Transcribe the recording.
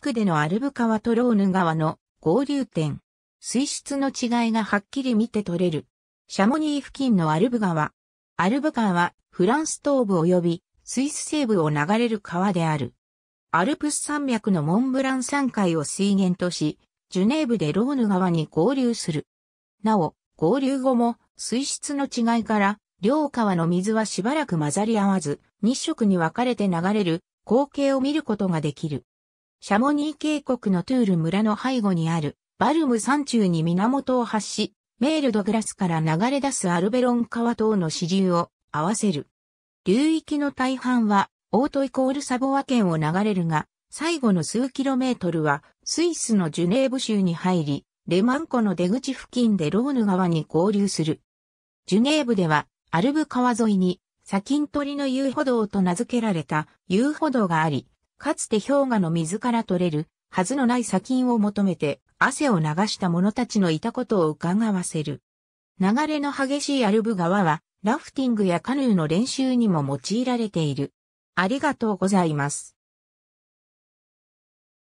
区でのアルブ川とローヌ川の合流点。水質の違いがはっきり見て取れる。シャモニー付近のアルブ川。アルブ川はフランス東部及びスイス西部を流れる川である。アルプス山脈のモンブラン山海を水源とし、ジュネーブでローヌ川に合流する。なお、合流後も水質の違いから両川の水はしばらく混ざり合わず、日食に分かれて流れる光景を見ることができる。シャモニー渓谷のトゥール村の背後にある、バルム山中に源を発し、メールドグラスから流れ出すアルベロン川等の支流を合わせる。流域の大半は、オートイコールサボア県を流れるが、最後の数キロメートルは、スイスのジュネーブ州に入り、レマン湖の出口付近でローヌ川に合流する。ジュネーブでは、アルブ川沿いに、砂金取りの遊歩道と名付けられた遊歩道があり、かつて氷河の水から取れるはずのない砂金を求めて汗を流した者たちのいたことを伺わせる。流れの激しいアルブ川はラフティングやカヌーの練習にも用いられている。ありがとうございます。